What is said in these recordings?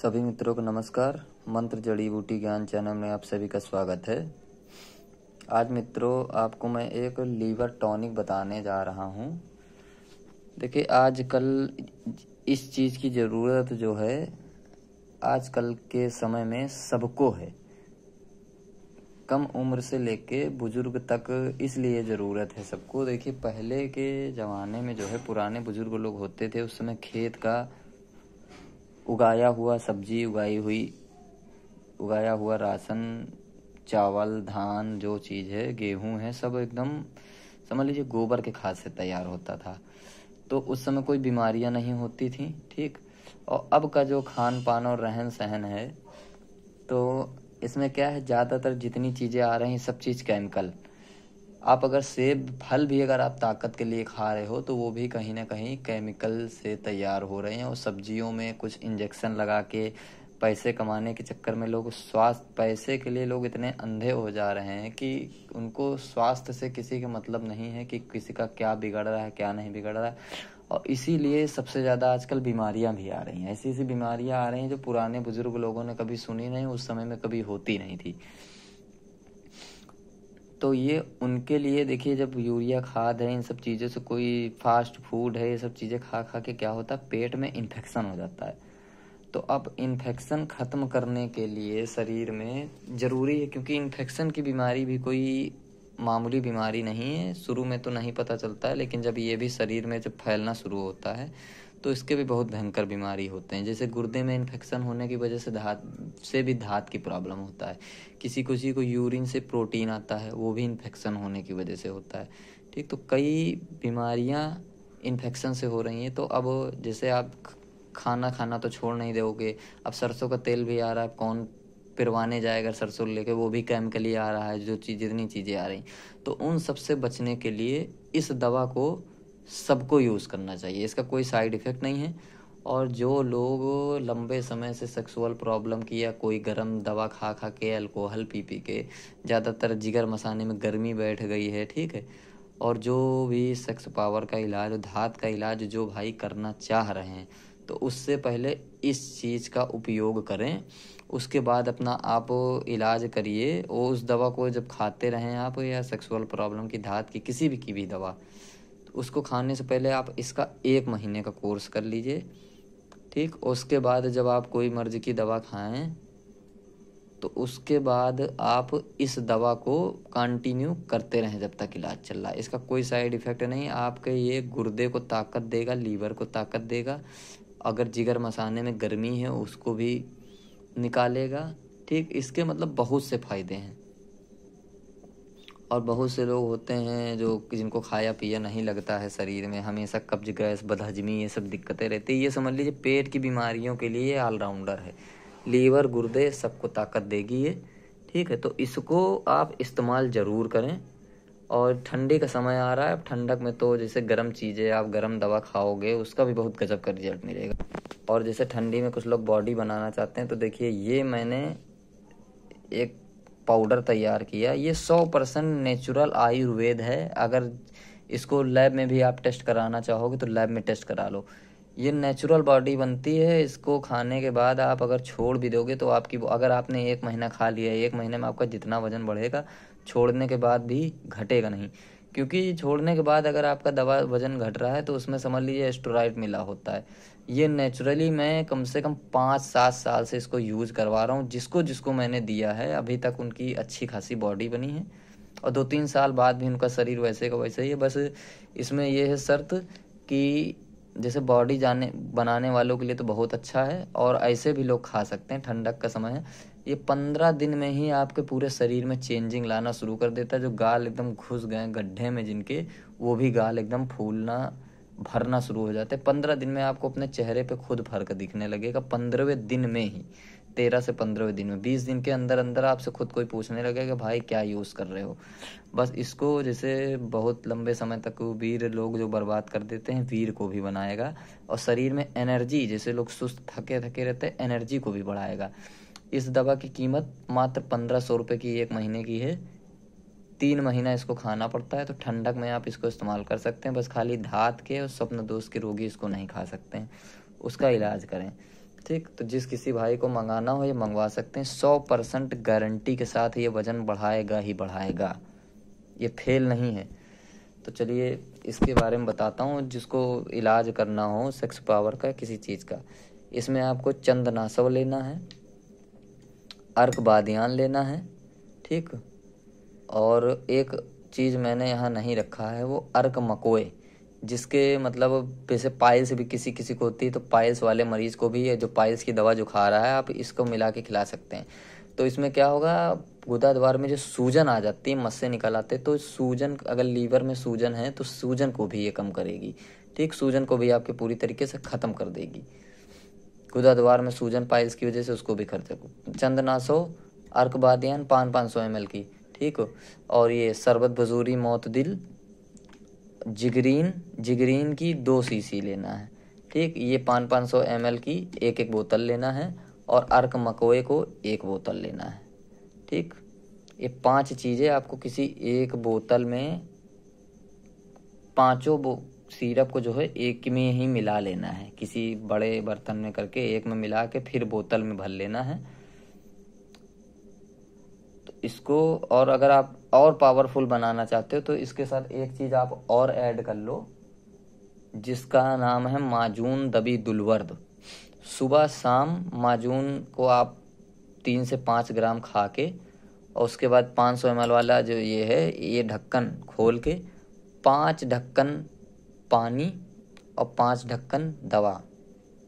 सभी मित्रों को नमस्कार मंत्र जड़ी बूटी ज्ञान चैनल में आप सभी का स्वागत है आज मित्रों आपको मैं एक लीवर टॉनिक बताने जा रहा हूँ देखिए आजकल इस चीज़ की ज़रूरत जो है आजकल के समय में सबको है कम उम्र से लेके बुजुर्ग तक इसलिए ज़रूरत है सबको देखिए पहले के ज़माने में जो है पुराने बुजुर्ग लोग होते थे उस समय खेत का उगाया हुआ सब्जी उगाई हुई उगाया हुआ राशन चावल धान जो चीज़ है गेहूं है सब एकदम समझ लीजिए गोबर के खाद से तैयार होता था तो उस समय कोई बीमारियां नहीं होती थी ठीक और अब का जो खान पान और रहन सहन है तो इसमें क्या है ज़्यादातर जितनी चीज़ें आ रही हैं सब चीज़ केमिकल आप अगर सेब फल भी अगर आप ताकत के लिए खा रहे हो तो वो भी कहीं ना कहीं केमिकल से तैयार हो रहे हैं और सब्जियों में कुछ इंजेक्शन लगा के पैसे कमाने के चक्कर में लोग स्वास्थ्य पैसे के लिए लोग इतने अंधे हो जा रहे हैं कि उनको स्वास्थ्य से किसी के मतलब नहीं है कि किसी का क्या बिगड़ रहा है क्या नहीं बिगड़ रहा है और इसीलिए सबसे ज़्यादा आजकल बीमारियां भी आ रही हैं ऐसी ऐसी बीमारियां आ रही हैं जो पुराने बुजुर्ग लोगों ने कभी सुनी नहीं उस समय में कभी होती नहीं थी तो ये उनके लिए देखिए जब यूरिया खाद है इन सब चीज़ों से कोई फास्ट फूड है ये सब चीज़ें खा खा के क्या होता है पेट में इन्फेक्शन हो जाता है तो अब इन्फेक्शन ख़त्म करने के लिए शरीर में ज़रूरी है क्योंकि इन्फेक्शन की बीमारी भी कोई मामूली बीमारी नहीं है शुरू में तो नहीं पता चलता है लेकिन जब ये भी शरीर में जब फैलना शुरू होता है तो इसके भी बहुत भयंकर बीमारी होते हैं जैसे गुर्दे में इन्फेक्शन होने की वजह से धात से भी धात की प्रॉब्लम होता है किसी किसी को यूरिन से प्रोटीन आता है वो भी इन्फेक्शन होने की वजह से होता है ठीक तो कई बीमारियाँ इन्फेक्शन से हो रही हैं तो अब जैसे आप खाना खाना तो छोड़ नहीं दोगे अब सरसों का तेल भी आ रहा है कौन पिरवाने जाएगा सरसों लेके वो भी केमिकली आ रहा है जो चीज़ जितनी चीज़ें आ रही तो उन सब से बचने के लिए इस दवा को सबको यूज़ करना चाहिए इसका कोई साइड इफ़ेक्ट नहीं है और जो लोग लंबे समय से सेक्सुअल प्रॉब्लम की या कोई गर्म दवा खा खा के अल्कोहल पी पी के ज़्यादातर जिगर मसाने में गर्मी बैठ गई है ठीक है और जो भी सेक्स पावर का इलाज धात का इलाज जो भाई करना चाह रहे हैं तो उससे पहले इस चीज़ का उपयोग करें उसके बाद अपना आप इलाज करिए उस दवा को जब खाते रहें आप या सेक्सुअल प्रॉब्लम की धात की किसी भी की भी दवा उसको खाने से पहले आप इसका एक महीने का कोर्स कर लीजिए ठीक उसके बाद जब आप कोई मर्ज की दवा खाएं तो उसके बाद आप इस दवा को कंटिन्यू करते रहें जब तक इलाज चल रहा है इसका कोई साइड इफ़ेक्ट नहीं आपके ये गुर्दे को ताकत देगा लीवर को ताकत देगा अगर जिगर मसाने में गर्मी है उसको भी निकालेगा ठीक इसके मतलब बहुत से फ़ायदे हैं और बहुत से लोग होते हैं जो जिनको खाया पिया नहीं लगता है शरीर में हमेशा कब्ज गैस बदहजमी ये सब दिक्कतें रहती है ये समझ लीजिए पेट की बीमारियों के लिए ऑलराउंडर है लीवर गुर्दे सबको ताकत देगी ये ठीक है तो इसको आप इस्तेमाल ज़रूर करें और ठंडी का समय आ रहा है अब ठंडक में तो जैसे गर्म चीज़ें आप गर्म दवा खाओगे उसका भी बहुत गजब का रिजल्ट मिलेगा और जैसे ठंडी में कुछ लोग बॉडी बनाना चाहते हैं तो देखिए ये मैंने एक पाउडर तैयार किया ये सौ परसेंट नेचुरल आयुर्वेद है अगर इसको लैब में भी आप टेस्ट कराना चाहोगे तो लैब में टेस्ट करा लो ये नेचुरल बॉडी बनती है इसको खाने के बाद आप अगर छोड़ भी दोगे तो आपकी अगर आपने एक महीना खा लिया एक महीने में आपका जितना वज़न बढ़ेगा छोड़ने के बाद भी घटेगा नहीं क्योंकि छोड़ने के बाद अगर आपका दवा वजन घट रहा है तो उसमें समझ लीजिए एस्ट्रोराइड मिला होता है ये नेचुरली मैं कम से कम पाँच सात साल से इसको यूज़ करवा रहा हूँ जिसको जिसको मैंने दिया है अभी तक उनकी अच्छी खासी बॉडी बनी है और दो तीन साल बाद भी उनका शरीर वैसे का वैसे ही है बस इसमें यह है शर्त कि जैसे बॉडी जाने बनाने वालों के लिए तो बहुत अच्छा है और ऐसे भी लोग खा सकते हैं ठंडक का समय है ये पंद्रह दिन में ही आपके पूरे शरीर में चेंजिंग लाना शुरू कर देता है जो गाल एकदम घुस गए गड्ढे में जिनके वो भी गाल एकदम फूलना भरना शुरू हो जाते हैं पंद्रह दिन में आपको अपने चेहरे पे खुद भर कर दिखने लगेगा पंद्रहवें दिन में ही तेरह से पंद्रहवें दिन में बीस दिन के अंदर अंदर आपसे खुद कोई पूछने लगेगा भाई क्या यूज़ कर रहे हो बस इसको जैसे बहुत लंबे समय तक वीर लोग जो बर्बाद कर देते हैं वीर को भी बनाएगा और शरीर में एनर्जी जैसे लोग सुस्त थके थके रहते हैं एनर्जी को भी बढ़ाएगा इस दवा की कीमत मात्र पंद्रह सौ रुपये की एक महीने की है तीन महीना इसको खाना पड़ता है तो ठंडक में आप इसको इस्तेमाल कर सकते हैं बस खाली धात के और स्वप्न दोष के रोगी इसको नहीं खा सकते हैं उसका इलाज करें ठीक तो जिस किसी भाई को मंगाना हो ये मंगवा सकते हैं सौ परसेंट गारंटी के साथ ये वज़न बढ़ाएगा ही बढ़ाएगा ये फेल नहीं है तो चलिए इसके बारे में बताता हूँ जिसको इलाज करना हो सेक्स पावर का किसी चीज़ का इसमें आपको चंदनासव लेना है अर्क बादियान लेना है ठीक और एक चीज़ मैंने यहाँ नहीं रखा है वो अर्क मकोए जिसके मतलब जैसे पाइल्स भी किसी किसी को होती है तो पाइल्स वाले मरीज़ को भी जो पाइल्स की दवा जो खा रहा है आप इसको मिला के खिला सकते हैं तो इसमें क्या होगा गुदा द्वार में जो सूजन आ जाती है मस्से निकल आते तो सूजन अगर लीवर में सूजन है तो सूजन को भी ये कम करेगी ठीक सूजन को भी आपके पूरी तरीके से ख़त्म कर देगी गुदा द्वार में सूजन पाइल्स की वजह से उसको भी खरीद देखो चंदना सो अर्कबादियन पान पाँच सौ एम की ठीक हो और ये शरबत बजूरी मौत दिल जिगरीन जिगरीन की दो सीसी लेना है ठीक ये पाँच पाँच सौ एम की एक एक बोतल लेना है और अर्क मकोए को एक बोतल लेना है ठीक ये पांच चीज़ें आपको किसी एक बोतल में पांचों बो सिरप को जो है एक में ही मिला लेना है किसी बड़े बर्तन में करके एक में मिला के फिर बोतल में भर लेना है तो इसको और अगर आप और पावरफुल बनाना चाहते हो तो इसके साथ एक चीज़ आप और ऐड कर लो जिसका नाम है माजून दबी दुलवर्द सुबह शाम माजून को आप तीन से पाँच ग्राम खा के और उसके बाद पाँच सौ एम वाला जो ये है ये ढक्कन खोल के पाँच ढक्कन पानी और पाँच ढक्कन दवा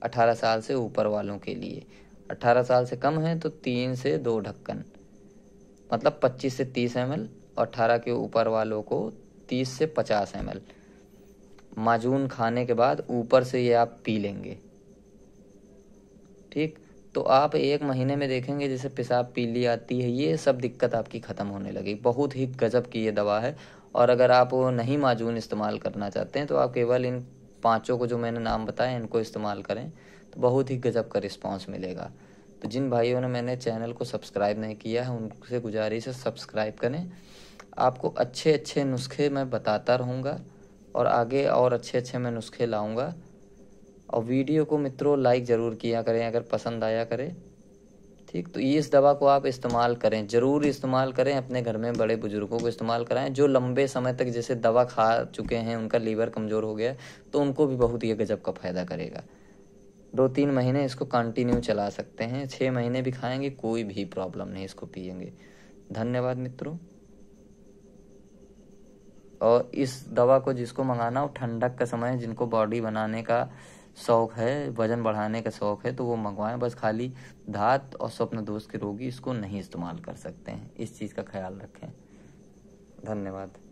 अठारह साल से ऊपर वालों के लिए अठारह साल से कम है तो तीन से दो ढक्कन मतलब पच्चीस से तीस एम एल और अठारह के ऊपर वालों को तीस से पचास एम एल माजून खाने के बाद ऊपर से ये आप पी लेंगे ठीक तो आप एक महीने में देखेंगे जैसे पेशाब पीली आती है ये सब दिक्कत आपकी ख़त्म होने लगी बहुत ही गजब की ये दवा है और अगर आप नहीं माजून इस्तेमाल करना चाहते हैं तो आप केवल इन पाँचों को जो मैंने नाम बताए इनको इस्तेमाल करें तो बहुत ही गजब का रिस्पॉन्स मिलेगा तो जिन भाइयों ने मैंने चैनल को सब्सक्राइब नहीं किया है उनसे गुजारिश है सब्सक्राइब करें आपको अच्छे अच्छे नुस्खे मैं बताता रहूँगा और आगे और अच्छे अच्छे मैं नुस्खे लाऊँगा और वीडियो को मित्रों लाइक ज़रूर किया करें अगर पसंद आया करें ठीक तो ये इस दवा को आप इस्तेमाल करें ज़रूर इस्तेमाल करें अपने घर में बड़े बुजुर्गों को इस्तेमाल कराएं जो लंबे समय तक जैसे दवा खा चुके हैं उनका लीवर कमज़ोर हो गया तो उनको भी बहुत ये गजब का फ़ायदा करेगा दो तीन महीने इसको कंटिन्यू चला सकते हैं छः महीने भी खाएंगे कोई भी प्रॉब्लम नहीं इसको पियेंगे धन्यवाद मित्रों और इस दवा को जिसको मंगाना हो ठंडक का समय जिनको बॉडी बनाने का शौक है वजन बढ़ाने का शौक है तो वो मंगवाएं बस खाली धात और स्वप्न दोष के रोगी इसको नहीं इस्तेमाल कर सकते हैं इस चीज़ का ख्याल रखें धन्यवाद